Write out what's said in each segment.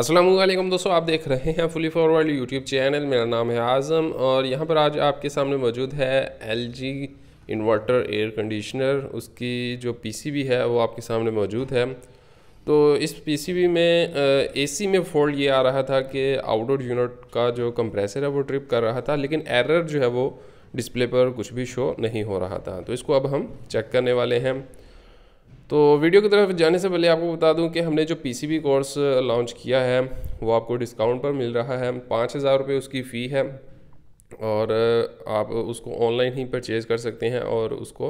असलम दोस्तों आप देख रहे हैं फुली फॉरवर्ड यूट्यूब चैनल मेरा नाम है आज़म और यहाँ पर आज आपके सामने मौजूद है L G inverter air conditioner उसकी जो पी सी बी है वो आपके सामने मौजूद है तो इस पी सी बी में ए सी में फॉल्ट ये आ रहा था कि आउटडोर यूनिट का जो कंप्रेसर है वो ट्रिप कर रहा था लेकिन एरर जो है वो डिस्प्ले पर कुछ भी शो नहीं हो रहा था तो इसको अब हम चेक करने वाले हैं तो वीडियो की तरफ जाने से पहले आपको बता दूं कि हमने जो पीसीबी कोर्स लॉन्च किया है वो आपको डिस्काउंट पर मिल रहा है पाँच हज़ार रुपये उसकी फ़ी है और आप उसको ऑनलाइन ही परचेज़ कर सकते हैं और उसको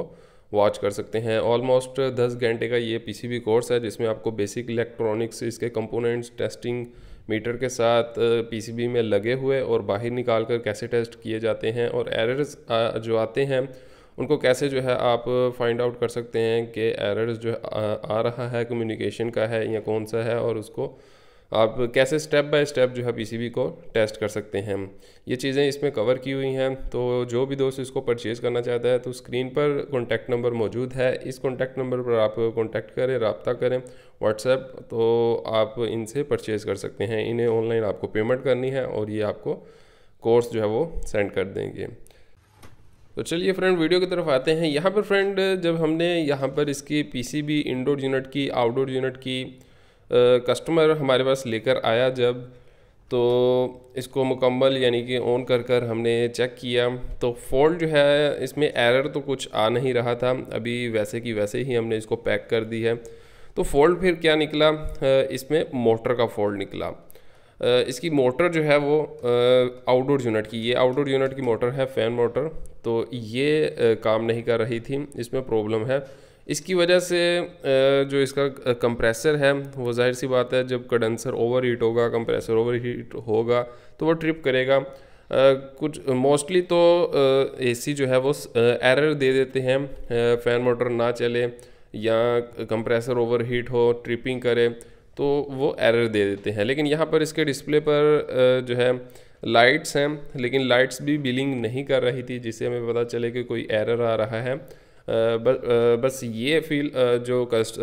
वॉच कर सकते हैं ऑलमोस्ट दस घंटे का ये पीसीबी कोर्स है जिसमें आपको बेसिक इलेक्ट्रॉनिक्स इसके कंपोनेंट्स टेस्टिंग मीटर के साथ पीसीबी में लगे हुए और बाहर निकाल कर कैसे टेस्ट किए जाते हैं और एरर्स जो आते हैं उनको कैसे जो है आप फाइंड आउट कर सकते हैं कि एरर्स जो आ, आ रहा है कम्युनिकेशन का है या कौन सा है और उसको आप कैसे स्टेप बाय स्टेप जो है पीसीबी को टेस्ट कर सकते हैं ये चीज़ें इसमें कवर की हुई हैं तो जो भी दोस्त इसको परचेज़ करना चाहता है तो स्क्रीन पर कॉन्टैक्ट नंबर मौजूद है इस कॉन्टैक्ट नंबर पर आप कॉन्टैक्ट करें रबता करें व्हाट्सएप तो आप इनसे परचेज़ कर सकते हैं इन्हें ऑनलाइन आपको पेमेंट करनी है और ये आपको कोर्स जो है वो सेंड कर देंगे तो चलिए फ्रेंड वीडियो की तरफ आते हैं यहाँ पर फ्रेंड जब हमने यहाँ पर इसकी पीसीबी इंडोर यूनिट की आउटडोर यूनिट की कस्टमर हमारे पास लेकर आया जब तो इसको मुकम्मल यानी कि ऑन कर कर हमने चेक किया तो फॉल्ट जो है इसमें एरर तो कुछ आ नहीं रहा था अभी वैसे कि वैसे ही हमने इसको पैक कर दी है तो फॉल्ट फिर क्या निकला इसमें मोटर का फॉल्ट निकला इसकी मोटर जो है वो आउटडोर यूनिट की ये आउटडोर यूनिट की मोटर है फ़ैन मोटर तो ये काम नहीं कर रही थी इसमें प्रॉब्लम है इसकी वजह से जो इसका कंप्रेसर है वो जाहिर सी बात है जब कंडेंसर ओवर हीट होगा कंप्रेसर ओवर हीट होगा तो वो ट्रिप करेगा कुछ मोस्टली तो एसी जो है वो एरर दे देते हैं फ़ैन मोटर ना चले या कंप्रेसर ओवर हीट हो ट्रिपिंग करे तो वो एरर दे देते हैं लेकिन यहाँ पर इसके डिस्प्ले पर जो है लाइट्स हैं लेकिन लाइट्स भी बिलिंग नहीं कर रही थी जिससे हमें पता चले कि कोई एरर आ रहा है बस ये फील जो कस्ट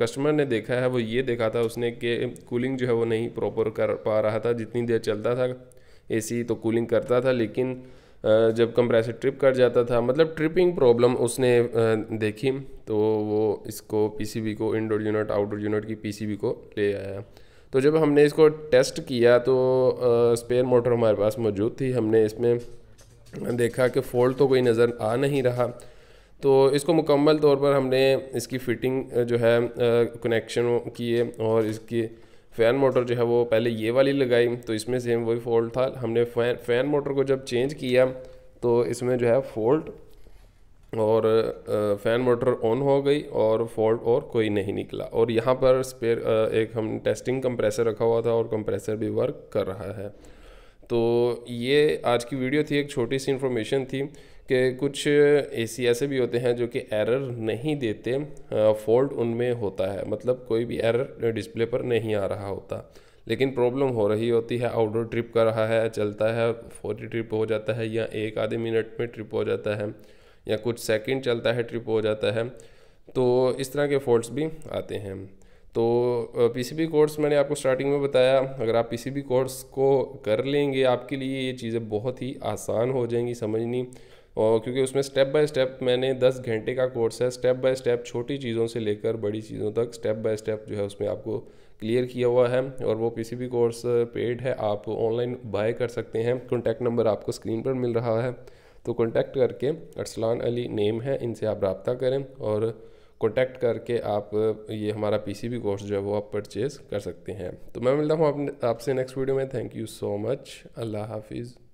कस्टमर ने देखा है वो ये देखा था उसने कि कूलिंग जो है वो नहीं प्रॉपर कर पा रहा था जितनी देर चलता था एसी तो कूलिंग करता था लेकिन जब कंप्रेसर ट्रिप कर जाता था मतलब ट्रिपिंग प्रॉब्लम उसने देखी तो वो इसको पीसीबी को इनडोर यूनिट आउटडोर यूनिट की पीसीबी को ले आया तो जब हमने इसको टेस्ट किया तो स्पेयर मोटर हमारे पास मौजूद थी हमने इसमें देखा कि फोल्ट तो कोई नज़र आ नहीं रहा तो इसको मुकम्मल तौर पर हमने इसकी फ़िटिंग जो है कनेक्शन किए और इसकी फ़ैन मोटर जो है वो पहले ये वाली लगाई तो इसमें सेम वही फॉल्ट था हमने फ़ैन फ़ैन मोटर को जब चेंज किया तो इसमें जो है फॉल्ट और फ़ैन मोटर ऑन हो गई और फॉल्ट और कोई नहीं निकला और यहाँ पर स्पेयर एक हम टेस्टिंग कंप्रेसर रखा हुआ था और कंप्रेसर भी वर्क कर रहा है तो ये आज की वीडियो थी एक छोटी सी इन्फॉर्मेशन थी कि कुछ ए ऐसे भी होते हैं जो कि एरर नहीं देते फॉल्ट उनमें होता है मतलब कोई भी एरर डिस्प्ले पर नहीं आ रहा होता लेकिन प्रॉब्लम हो रही होती है आउटडोर ट्रिप कर रहा है चलता है फोर्टी ट्रिप हो जाता है या एक आधे मिनट में ट्रिप हो जाता है या कुछ सेकंड चलता है ट्रिप हो जाता है तो इस तरह के फॉल्ट्स भी आते हैं तो पीसीबी कोर्स मैंने आपको स्टार्टिंग में बताया अगर आप पीसीबी कोर्स को कर लेंगे आपके लिए ये चीज़ें बहुत ही आसान हो जाएंगी समझनी और क्योंकि उसमें स्टेप बाय स्टेप मैंने दस घंटे का कोर्स है स्टेप बाय स्टेप छोटी चीज़ों से लेकर बड़ी चीज़ों तक स्टेप बाय स्टेप जो है उसमें आपको क्लियर किया हुआ है और वो किसी भी कोर्स पेड है आप ऑनलाइन बाय कर सकते हैं कॉन्टैक्ट नंबर आपको स्क्रीन पर मिल रहा है तो कॉन्टैक्ट करके अरसलान अली नेम है इनसे आप रबता करें और कॉन्टैक्ट करके आप ये हमारा भी कोर्स जो है वो आप परचेज़ कर सकते हैं तो मैं मिलता हूँ आपसे नेक्स्ट वीडियो में थैंक यू सो मच अल्लाह हाफिज़